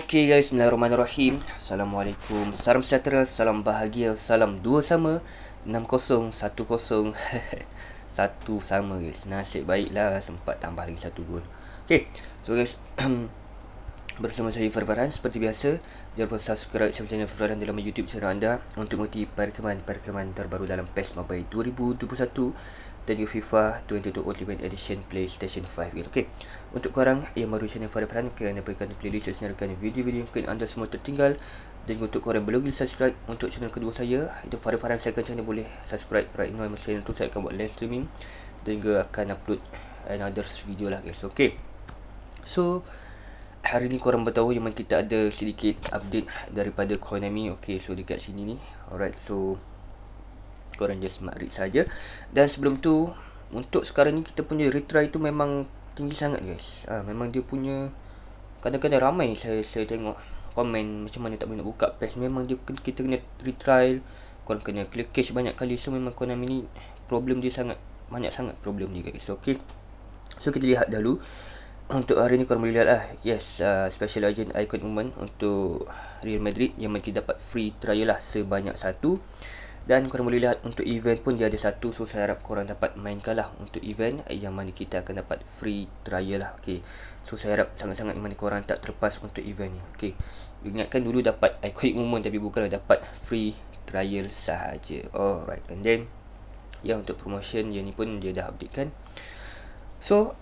Okey guys, Bismillahirrahmanirrahim Assalamualaikum, salam sejahtera, salam bahagia, salam dua sama 6010 Satu sama guys, nasib baiklah sempat tambah lagi satu gol Okey, so guys Bersama saya Farfaran, seperti biasa Jangan lupa subscribe sama channel Farfaran dalam YouTube channel anda Untuk mengerti perkembangan-perkembangan terbaru dalam PES Mobile 2021 dan juga FIFA 22 Ultimate Edition PlayStation 5 gitu. Okey. Untuk korang yang baru channel Farah Farhan kan ada berikan playlist dan senarkan video-video mungkin anda semua tertinggal dan untuk korang belum lagi subscribe untuk channel kedua saya itu Farah Farhan saya akan channel boleh subscribe right now masa channel tu saya akan buat live streaming dan juga akan upload another video lah guys. Okey. So hari ni korang bertahu yang kita ada sedikit update daripada Konami. Okay, so dekat sini ni. Alright, so korang just mark read saja. Dan sebelum tu, untuk sekarang ni kita punya retry tu memang tinggi sangat guys. Ha, memang dia punya kadang-kadang ramai saya saya tengok komen macam mana tak boleh nak buka page memang dia kita kena retry korang kena click cache banyak kali so memang Konami ni problem dia sangat banyak sangat problem dia guys Okay, so kita lihat dahulu untuk hari ni korang boleh lihat lah yes uh, special agent icon woman untuk Real Madrid yang kita dapat free trial lah sebanyak satu dan korang boleh lihat untuk event pun dia ada satu So saya harap korang dapat mainkan lah untuk event Yang mana kita akan dapat free trial lah okay. So saya harap sangat-sangat mana korang tak terlepas untuk event ni okay. Ingatkan dulu dapat iconic moment tapi bukan dapat free trial sahaja Alright and then Ya untuk promotion yang ni pun dia dah update kan So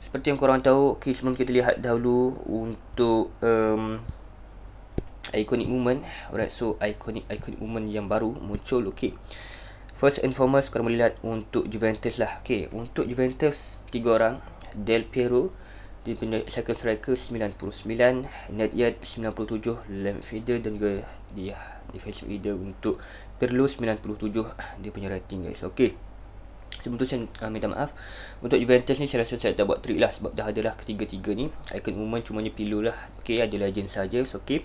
Seperti yang korang tahu Okay sebelum kita lihat dahulu Untuk Untuk um, iconic moment Alright so iconic iconic moment yang baru muncul okay First and foremost korang boleh lihat untuk Juventus lah Okay untuk Juventus tiga orang Del Piero dia punya second striker 99 Net Yard 97 Lamp feeder dan juga dia defensive leader untuk Pirlo 97 dia punya rating guys Okay Sebelum tu saya ah, minta maaf Untuk Juventus ni saya rasa saya dah buat trick lah Sebab dah adalah ketiga-tiga ni Icon cuma cumanya pilu lah Okay ada legend sahaja So okay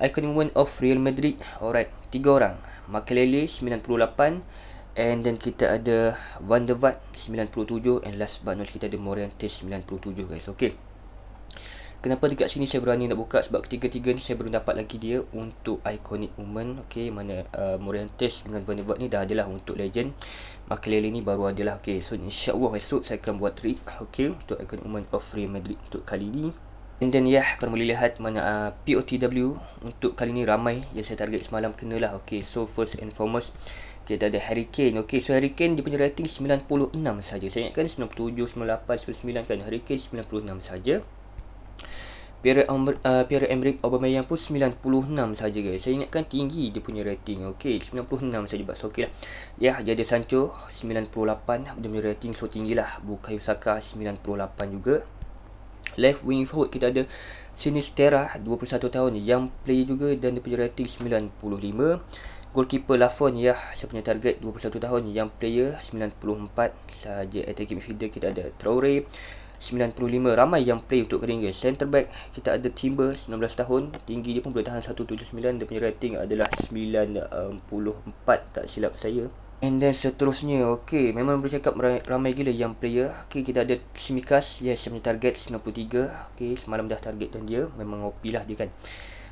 Icon Moment of Real Madrid Alright Tiga orang Makelele 98 And then kita ada Van der Vaart 97 And last but not kita ada Morientes 97 guys Okay Kenapa dekat sini saya berani nak buka sebab ketiga-tiga ni saya belum dapat lagi dia untuk Iconic Woman Okay, mana uh, Morientes dengan Vanderbilt ni dah adalah untuk Legend Makelele ni baru adalah, okay So insyaAllah esok saya akan buat trade, okay Untuk Iconic Woman of Real Madrid untuk kali ni And then yeah, korang boleh lihat mana uh, POTW untuk kali ni ramai yang saya target semalam kena lah Okay, so first and foremost Okay, dah ada Harry Kane Okay, so Harry Kane dia punya rating 96 saja. Saya ingatkan 97, 98, 99 kan Harry Kane 96 saja. Pierre-Emerick uh, Aubameyang pun 96 saja guys. Saya ingatkan tinggi dia punya rating. Okey, 96 saja bas. Okeylah. Ya, yeah, jadi Sancho 98 dia punya rating so tinggilah. Bukayo Saka 98 juga. Left wing forward kita ada Sinistera 21 tahun yang play juga dan dia punya rating 95. Goalkeeper Lafon ya Saya punya target 21 tahun Yang player 94 Saja Attacking midfielder kita ada Traore 95 Ramai yang play untuk Keringgis Center back Kita ada Timber 19 tahun Tinggi dia pun boleh tahan 179 Dia punya rating adalah 94 eh, Tak silap saya And then seterusnya Okay Memang boleh cakap ramai gila yang player Okay kita ada Simikas Yes punya target 93 Okay semalam dah target dan dia Memang OP lah dia kan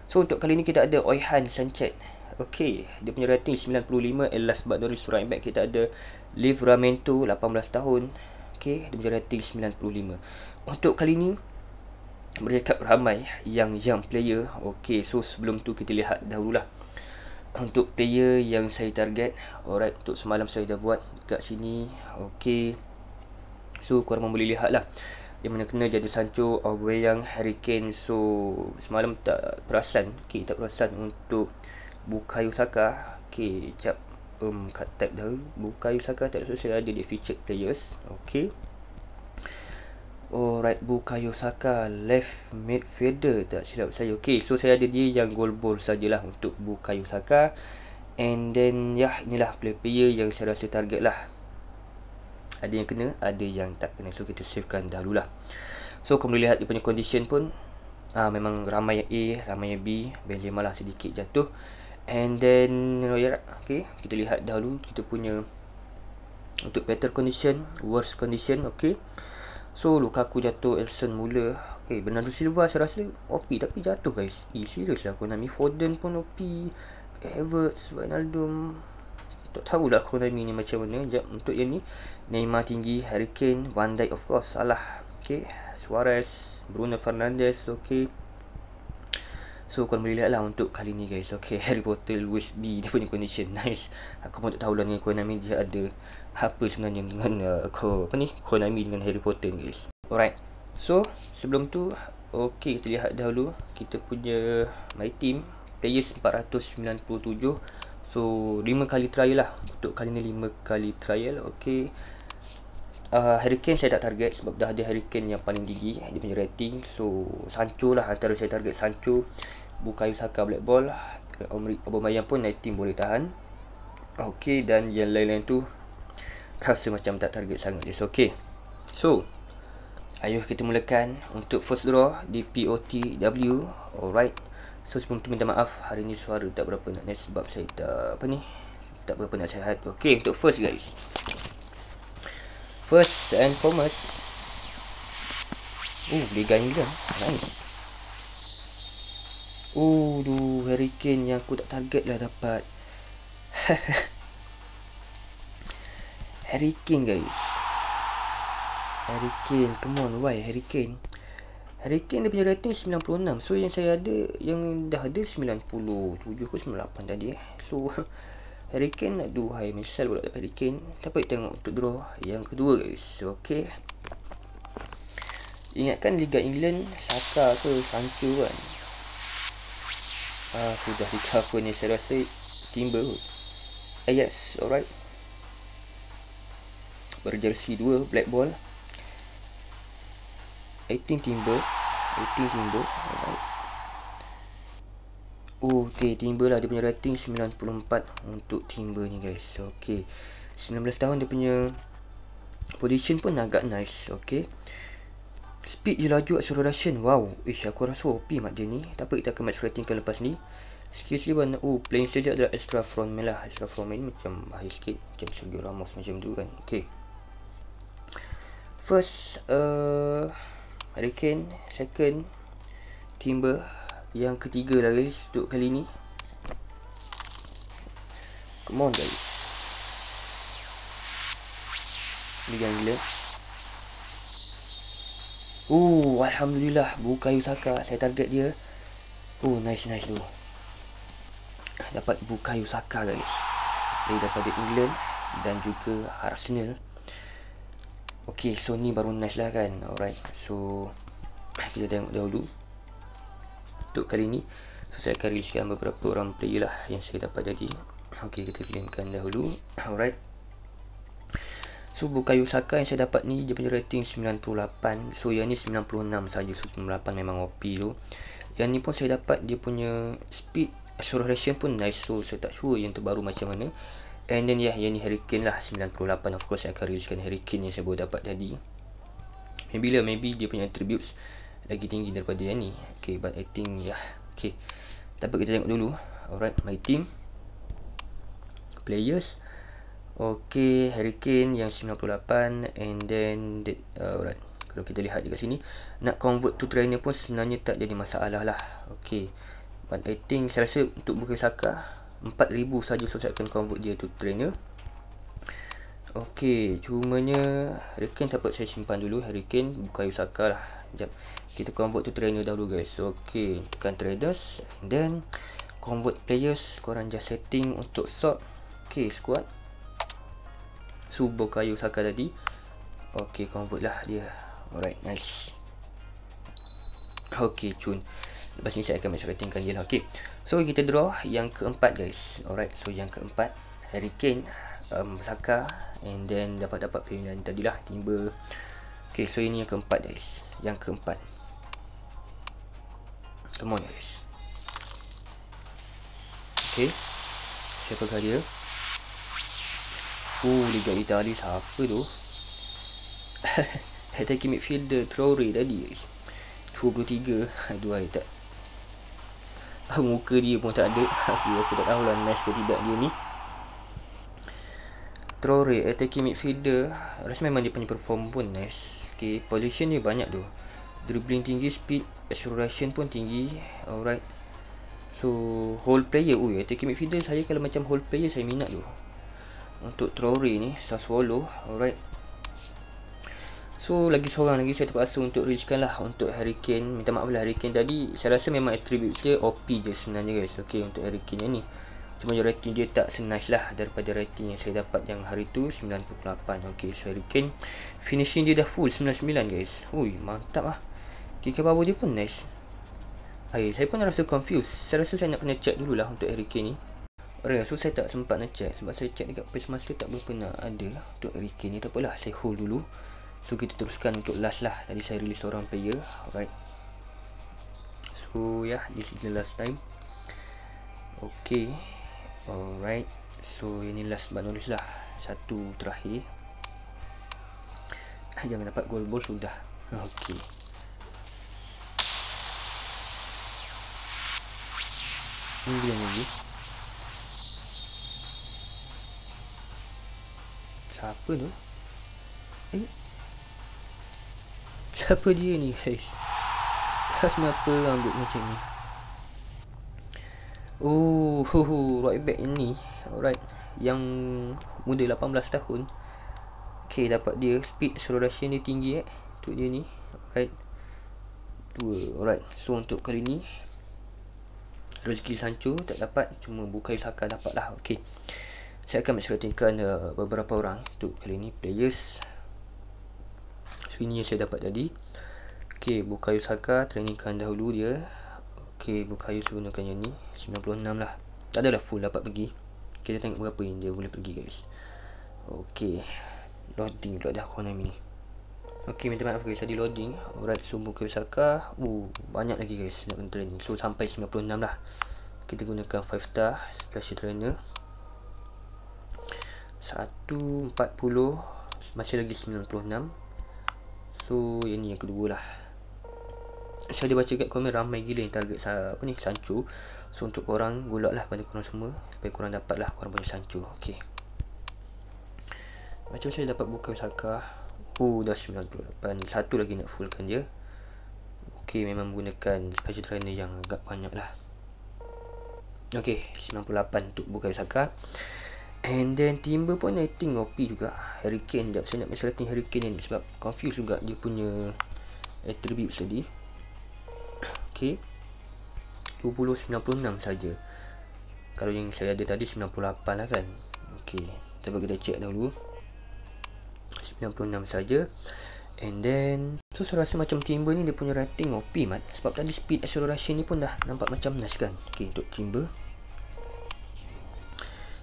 So untuk kali ni kita ada Oihan Sanchez Okay Dia punya rating 95 elas last but not Kita ada Liv Ramento 18 tahun Okey, dia menjadi 95. Untuk kali ni berdekat ramai yang yang player. Okey, so sebelum tu kita lihat dahululah. Untuk player yang saya target. Alright, untuk semalam saya dah buat dekat sini. Okey. So korang boleh lihatlah. Yang mana kena jadi Sancho, Aubameyang, Harry Kane. So semalam tak perasan. Okey, tak perasan untuk Bukayo Saka. Okey, jap um, kat tab dah buka Yusaka tab sosial ada dia featured players okay Alright, buka Saka left midfielder tak silap saya. Okay, so saya ada dia yang goal ball sajalah untuk buka Saka. And then, ya, yeah, inilah player, player yang saya rasa target lah. Ada yang kena, ada yang tak kena. So, kita savekan dahululah. So, kamu boleh lihat dia punya condition pun. Ah, memang ramai yang A, ramai yang B. Benzema lah sedikit jatuh and then royal okey kita lihat dahulu kita punya untuk better condition worst condition okey so luka aku jatuh Elson mula okey tu Silva saya rasa OP tapi jatuh guys eh serious lah Konami Forden, pun OP Everts Wijnaldum tak tahu lah Konami ni macam mana Sekejap, untuk yang ni Neymar tinggi Hurricane Van Dijk of course salah okey Suarez Bruno Fernandes okey So korang boleh lihat lah untuk kali ni guys Okay Harry Potter USB dia punya condition Nice Aku pun tak tahu lah ni Konami dia ada Apa sebenarnya dengan uh, ko, apa ni? Konami dengan Harry Potter ni guys Alright So sebelum tu Okay kita lihat dahulu Kita punya my team Players 497 So 5 kali trial lah Untuk kali ni 5 kali trial Okay Uh, Hurricane saya tak target sebab dah ada Hurricane yang paling tinggi Dia punya rating So Sancho lah antara saya target Sancho Bukayo Saka black ball Omri Aubameyang pun 19 boleh tahan Okey dan yang lain-lain tu Rasa macam tak target sangat Just okay So Ayuh kita mulakan Untuk first draw Di POTW Alright So sebelum tu minta maaf Hari ni suara tak berapa nak ni Sebab saya tak Apa ni Tak berapa nak sehat. Okey untuk first guys First and foremost Oh boleh gain juga Nice Uduh, Hurricane yang aku tak target lah dapat Hurricane guys Hurricane, come on, why Hurricane? Hurricane dia punya rating 96 So yang saya ada, yang dah ada 97 ke 98 tadi eh. So, Hurricane, aduh, high. misal pula dapat Hurricane Tak baik tengok untuk draw yang kedua guys So, okay Ingatkan Liga England, Saka ke, Sancho kan Aku ah, dah recover ni Saya rasa Timber kot uh, Yes Alright Berjersi 2 Black ball 18 timber 18 timber Alright Oh, okay, timber lah dia punya rating 94 untuk timber ni guys Okay, 19 tahun dia punya position pun agak nice Okay, Speed je laju Suruh Wow Ish aku rasa OP mat dia ni Tak kita akan match rating ke lepas ni Skill sleeve warna Oh playing stage adalah Extra front main lah Extra front main macam Bahaya sikit Macam Sergio Ramos macam tu kan Okay First uh, Hurricane Second Timber Yang ketiga lah guys Untuk kali ni Come on guys Ligang gila Oh, Alhamdulillah Bukan Yusaka Saya target dia Oh, nice, nice tu Dapat Bukan Yusaka guys Dari daripada England Dan juga Arsenal Okay, so ni baru nice lah kan Alright, so Kita tengok dahulu Untuk kali ni So, saya akan releasekan beberapa orang player lah Yang saya dapat jadi Okay, kita pilihkan dahulu Alright So buka Yusaka yang saya dapat ni Dia punya rating 98 So yang ni 96 saja So 98 memang OP tu Yang ni pun saya dapat Dia punya speed Acceleration pun nice So saya tak sure yang terbaru macam mana And then yeah Yang ni Hurricane lah 98 of course Saya akan reusekan Hurricane yang saya boleh dapat tadi Maybe lah Maybe dia punya attributes Lagi tinggi daripada yang ni Okay but I think yeah Okay tapi kita tengok dulu Alright my team Players Okay, Hurricane yang 98 and then that, uh, alright. Kalau kita lihat dekat sini, nak convert to trainer pun sebenarnya tak jadi masalah lah. Okey, but I think saya rasa untuk buka saka 4000 saja so saya akan convert dia to trainer. Okay, cumanya Hurricane dapat saya simpan dulu Hurricane buka Yusaka lah Jap Kita convert to trainer dahulu guys Okey, tekan traders and Then Convert players Korang just setting untuk sort Okay, squad subuh kayu saka tadi Okay convert lah dia Alright nice Okay cun Lepas ni saya akan masyarakatkan dia lah Okay So kita draw yang keempat guys Alright so yang keempat Hurricane um, Saka And then dapat-dapat Fiona tadi lah Timber Okay so ini yang keempat guys Yang keempat Come on guys Okay Siapakah dia Fuh, Liga Itali siapa tu? Attacking midfielder Traore tadi 23 Aduh, tak Muka dia pun tak ada Aku, aku tak tahu lah nice ke tidak dia ni Traore, attacking midfielder Rasa memang dia punya perform pun nice Okay, position dia banyak tu Dribbling tinggi, speed, acceleration pun tinggi Alright So, whole player Ui, attacking midfielder saya kalau macam whole player saya minat tu untuk trori ni saya swallow alright so lagi seorang lagi saya terpaksa untuk reachkan lah untuk hurricane minta maaf lah hurricane tadi saya rasa memang attribute dia OP je sebenarnya guys ok untuk hurricane ni cuma je rating dia tak senas lah daripada rating yang saya dapat yang hari tu 98 ok so hurricane finishing dia dah full 99 guys ui mantap lah kick okay, dia pun nice Ay, saya pun rasa confused saya rasa saya nak kena check dululah untuk hurricane ni Alright, so saya tak sempat nak check Sebab saya check dekat face mask tak berapa nak ada lah. Untuk hurricane ni Tak apalah, saya hold dulu So kita teruskan untuk last lah Tadi saya release seorang player Alright So yeah, this is the last time Okay Alright So ini last but not lah Satu terakhir Jangan dapat gold ball sudah Okay Ini dia ni apa tu? Eh? Siapa dia ni guys? Kenapa rambut macam ni? Oh, hoho, right back ni. Alright, yang muda 18 tahun. Okay, dapat dia speed slow rushing dia tinggi eh. Tu dia ni. Alright. Dua. Alright. So untuk kali ni Rezeki Sancho tak dapat Cuma Bukai Saka dapat lah Okay saya akan mencerutinkan uh, beberapa orang untuk kali ni players Ini yang saya dapat tadi ok Bukayo Saka trainingkan dahulu dia ok Bukayo saya gunakan yang ni 96 lah tak adalah full dapat pergi kita tengok berapa yang dia boleh pergi guys ok loading pula dah corner ni ok minta maaf guys tadi loading alright so Bukayo Saka uh, oh, banyak lagi guys nak kena training so sampai 96 lah kita gunakan 5 star special trainer 1.40 Masih lagi 96 So yang ni yang kedua lah Saya ada baca kat komen ramai gila yang target apa ni, Sancho So untuk korang gulak lah pada korang semua Supaya korang dapat lah korang punya Sancho okay. Macam saya dapat buka Saka Oh dah 98 Satu lagi nak fullkan je. Ok memang menggunakan special trainer yang agak banyak lah Ok 98 untuk buka Saka And then timber pun I think OP juga Hurricane sekejap Saya nak main selecting Hurricane ni Sebab confuse juga Dia punya Attribute tadi Okay 20-96 saja. Kalau yang saya ada tadi 98 lah kan Okay Kita kita check dulu 96 saja. And then So saya rasa macam timber ni Dia punya rating OP mat Sebab tadi speed acceleration ni pun dah Nampak macam nice kan Okay untuk timber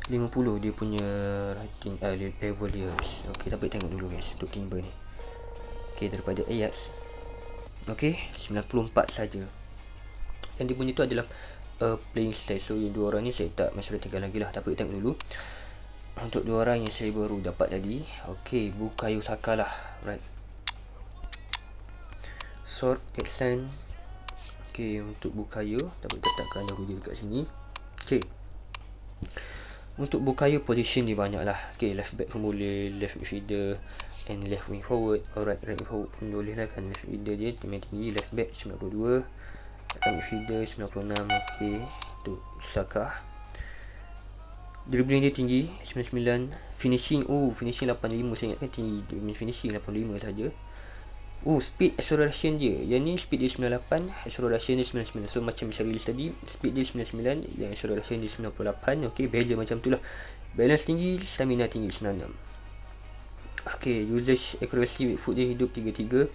50 dia punya rating uh, eh, level dia Okey, tapi tengok dulu guys, untuk timber ni. Okey, daripada Ayas. Okey, 94 saja. Dan dia punya tu adalah uh, playing style. So yang dua orang ni saya tak masuk tinggal lagi lah tapi tengok dulu. Untuk dua orang yang saya baru dapat tadi. Okey, buka Saka lah. Right. Sword Excellent. Okey, untuk buka Bukayo, tapi tak takkan ada dekat sini. Okey untuk Bukayo position dia banyak lah okay, left back pun boleh left feeder and left wing forward alright right wing forward pun boleh lah kan left feeder dia main tinggi left back 92 right midfielder 96 okay tu Saka dribbling dia tinggi 99 finishing oh finishing 85 saya ingatkan tinggi finishing 85 saja Oh speed acceleration dia Yang ni speed dia 98 Acceleration dia 99 So macam saya release tadi Speed dia 99 Yang acceleration dia 98 Okay balance macam tu lah Balance tinggi Stamina tinggi 96 Okay usage accuracy with food dia hidup 33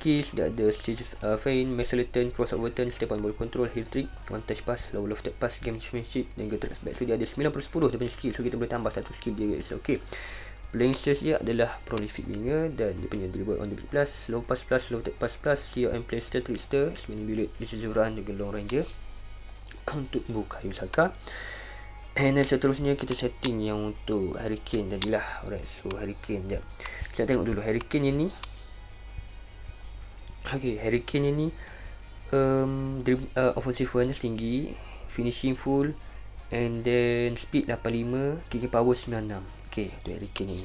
Skills tidak ada Skills uh, fan Missile turn Cross over Step on ball control Heal trick One touch pass Low low step pass Game championship Dan get back So dia ada 90 10 Dia punya skill So kita boleh tambah satu skill dia Okay Playing sales dia adalah prolific winger dan dia punya dribble on the big plus, low pass plus, low tech pass plus, CEO and playstyle trickster, spinning billet, decisive run dengan long range untuk Bukayo Saka. And then seterusnya kita setting yang untuk Harry Kane lah Alright, so Harry Kane Kita tengok dulu Harry Kane ni. Okay, Harry Kane ni um, drib, uh, offensive awareness tinggi, finishing full and then speed 85, kick power 96. Okay, dua hurricane ni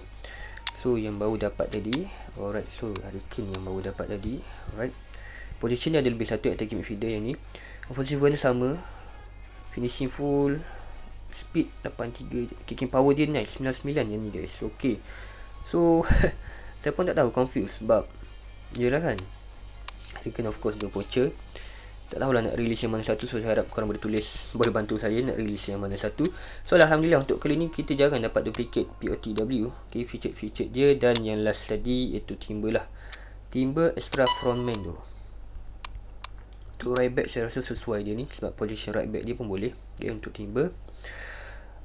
So, yang baru dapat tadi Alright, so hurricane yang baru dapat tadi Alright Position dia ada lebih satu attacking midfielder yang ni Offensive one sama Finishing full Speed 83 Kicking power dia naik 99 yang ni guys Okay So Saya pun tak tahu confused sebab Yelah kan Hurricane of course dia poacher tak tahulah nak release yang mana satu So saya harap korang boleh tulis Boleh bantu saya nak release yang mana satu So Alhamdulillah untuk kali ni Kita jarang dapat duplicate POTW Okay featured-featured dia Dan yang last tadi Iaitu timber lah Timber extra frontman tu Untuk right back saya rasa sesuai dia ni Sebab position right back dia pun boleh Okay untuk timber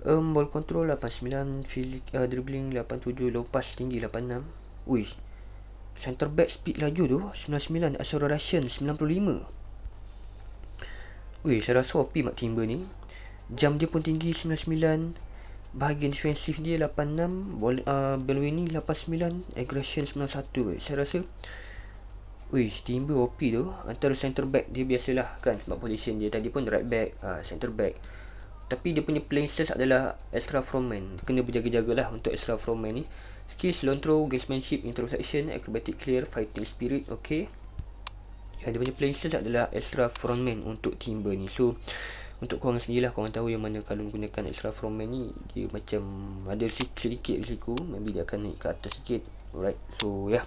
um, Ball control 89 feeling, uh, Dribbling 87 Lepas tinggi 86 Ui. Center back speed laju tu 99 Acceleration 95 Weh saya rasa OP Mark Timber ni Jam dia pun tinggi 99 Bahagian defensif dia 86 Bol uh, Belway ni 89 Aggression 91 weh. Saya rasa Weh Timber OP tu Antara center back dia biasalah kan Sebab position dia tadi pun right back uh, ah, Center back tapi dia punya playing style adalah extra frontman Kena berjaga-jagalah untuk extra frontman ni Skills, long throw, gamesmanship, interception, acrobatic clear, fighting spirit Okay yang dia punya playing style adalah extra frontman untuk timber ni so untuk korang sendirilah korang tahu yang mana kalau menggunakan extra frontman ni dia macam ada sedikit risiko maybe dia akan naik ke atas sikit alright so yeah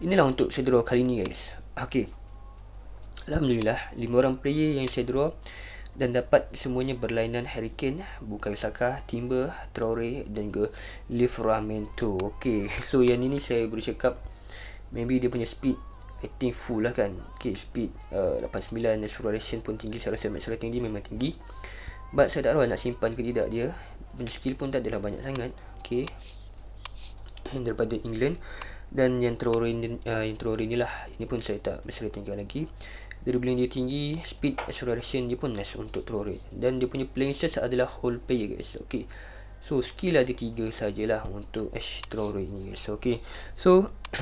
inilah untuk saya draw kali ni guys okay, Alhamdulillah lima orang player yang saya draw dan dapat semuanya berlainan Hurricane, Bukai Saka, Timber, Traore dan juga Livramento. Okey, so yang ini saya boleh cakap maybe dia punya speed I think full lah kan Okay speed uh, 89 acceleration pun tinggi Saya rasa max rating dia memang tinggi But saya tak tahu nak simpan ke tidak dia Skill pun tak adalah banyak sangat Okay And daripada England Dan yang terorin uh, ni lah Ini pun saya tak max ratingkan lagi Dari Dribbling dia tinggi Speed acceleration dia pun nice untuk terorin Dan dia punya playing stats adalah whole player guys Okay So skill ada tiga sajalah untuk Ash Traore ni guys. okay. So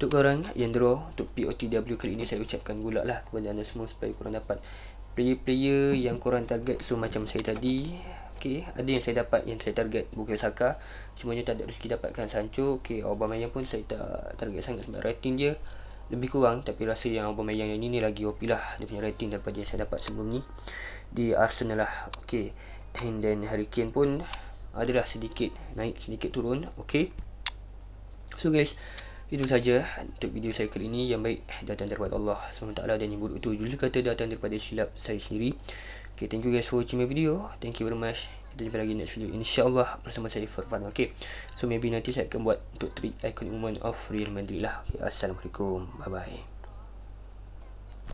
Untuk korang yang draw Untuk POTW kali ini saya ucapkan gula lah Kepada anda semua supaya korang dapat Player-player yang korang target So macam saya tadi Okay, ada yang saya dapat yang saya target Bukit Osaka Cumanya tak ada rezeki dapatkan Sancho Okay, Obama Aubameyang pun saya tak target sangat sebab rating dia Lebih kurang tapi rasa yang Obama yang ini ni lagi OP lah Dia punya rating daripada yang saya dapat sebelum ni Di Arsenal lah Okay, and then Hurricane pun adalah sedikit naik sedikit turun Okay So guys, itu saja untuk video saya kali ini Yang baik datang daripada Allah SWT Dan yang buruk itu juga kata datang daripada silap saya sendiri Okay, thank you guys for watching my video Thank you very much Kita jumpa lagi next video InsyaAllah bersama saya for Okay So maybe nanti saya akan buat Untuk trick iconic moment of real Madrid lah okay, Assalamualaikum Bye-bye